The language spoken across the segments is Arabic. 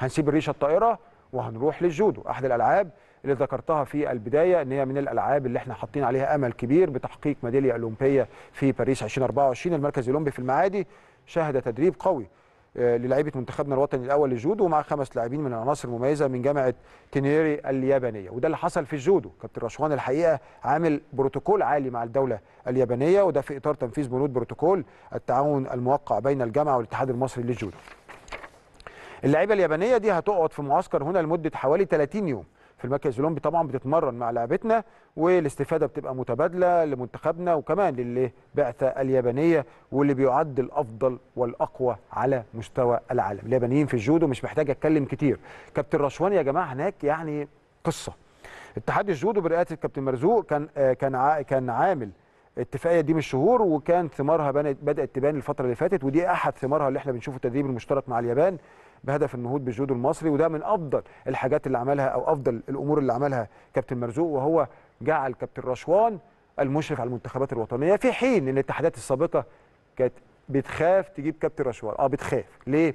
هنسيب الريشه الطائره وهنروح للجودو احد الالعاب اللي ذكرتها في البدايه ان هي من الالعاب اللي احنا حاطين عليها امل كبير بتحقيق ميداليه اولمبيه في باريس 2024 المركز الاولمبي في المعادي شهد تدريب قوي آه، للعيبه منتخبنا الوطني الاول للجودو مع خمس لاعبين من العناصر المميزه من جامعه تينيري اليابانيه وده اللي حصل في الجودو كابتن رشوان الحقيقه عامل بروتوكول عالي مع الدوله اليابانيه وده في اطار تنفيذ بنود بروتوكول التعاون الموقع بين الجامعه والاتحاد المصري للجودو اللعيبه اليابانيه دي هتقعد في معسكر هنا لمده حوالي 30 يوم في المركز الاولمبي طبعا بتتمرن مع لعبتنا والاستفاده بتبقى متبادله لمنتخبنا وكمان للبعثه اليابانيه واللي بيعد الافضل والاقوى على مستوى العالم اليابانيين في الجودو مش محتاج اتكلم كتير كابتن رشوان يا جماعه هناك يعني قصه اتحاد الجودو برئاسه الكابتن مرزوق كان آه، كان كان عامل اتفاقيه دي من شهور وكان ثمارها بدات تبان الفتره اللي فاتت ودي احد ثمارها اللي احنا بنشوفه التدريب المشترك مع اليابان بهدف النهوض بالجودو المصري وده من افضل الحاجات اللي عملها او افضل الامور اللي عملها كابتن مرزوق وهو جعل كابتن رشوان المشرف على المنتخبات الوطنيه في حين ان الاتحادات السابقه كانت بتخاف تجيب كابتن رشوان اه بتخاف ليه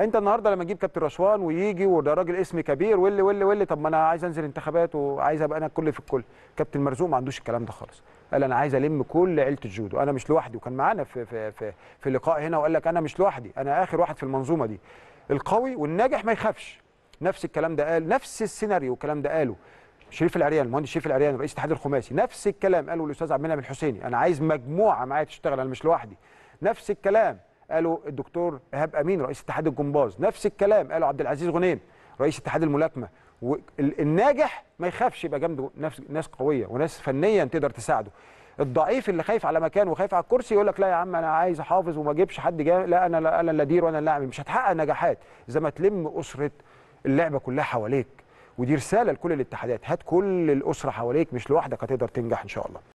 انت النهارده لما تجيب كابتن رشوان ويجي وده راجل اسم كبير واللي واللي واللي طب ما انا عايز انزل انتخابات وعايز ابقى انا الكل في الكل كابتن مرزوق ما عندوش الكلام ده خالص قال انا عايز الم كل عيله الجودو انا مش لوحدي وكان معانا في في في, في لقاء هنا وقال لك انا مش لوحدي انا اخر واحد في المنظومه دي القوي والناجح ما يخافش نفس الكلام ده قال نفس السيناريو الكلام ده قاله شريف العريان المهندس شريف العريان رئيس الاتحاد الخماسي نفس الكلام قاله الاستاذ عبد المنعم الحسيني انا عايز مجموعه معايا تشتغل انا مش لوحدي نفس الكلام قالوا الدكتور ايهاب امين رئيس اتحاد الجمباز نفس الكلام قالوا عبد العزيز غنيم رئيس اتحاد الملاكمه والناجح ما يخافش يبقى جنبه نفس ناس قويه وناس فنيا تقدر تساعده الضعيف اللي خايف على مكانه وخايف على الكرسي يقول لك لا يا عم انا عايز احافظ وما اجيبش حد جاي لا انا انا اللي ادير وانا اللي اعمل مش هتحقق نجاحات زي ما تلم اسره اللعبه كلها حواليك ودي رساله لكل الاتحادات هات كل الاسره حواليك مش لوحدك هتقدر تنجح ان شاء الله